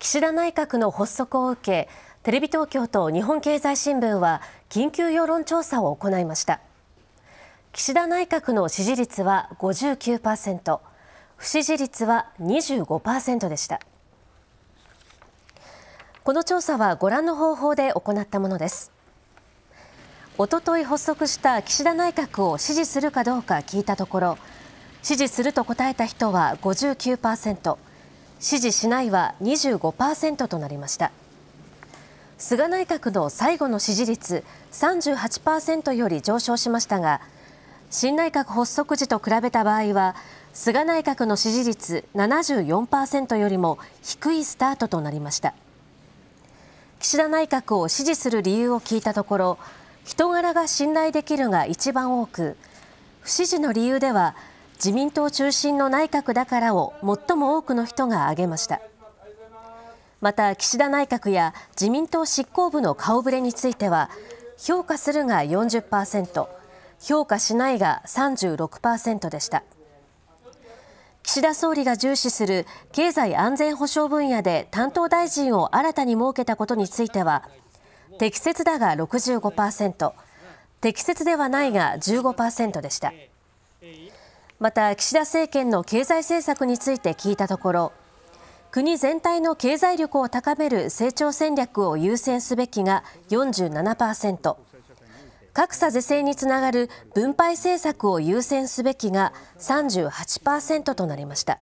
岸田内閣の発足を受けテレビ東京と日本経済新聞は緊急世論調査を行いました岸田内閣の支持率は59%不支持率は25%でしたこの調査はご覧の方法で行ったものですおととい発足した岸田内閣を支持するかどうか聞いたところ支持すると答えた人は59%支持しないは25%となりました菅内閣の最後の支持率38%より上昇しましたが新内閣発足時と比べた場合は菅内閣の支持率74%よりも低いスタートとなりました岸田内閣を支持する理由を聞いたところ人柄が信頼できるが一番多く不支持の理由では自民党中心の内閣だからを最も多くの人が挙げましたまた岸田内閣や自民党執行部の顔ぶれについては評価するが40%評価しないが36%でした岸田総理が重視する経済安全保障分野で担当大臣を新たに設けたことについては適切だが65%適切ではないが15%でしたまた岸田政権の経済政策について聞いたところ国全体の経済力を高める成長戦略を優先すべきが47%格差是正につながる分配政策を優先すべきが38%となりました。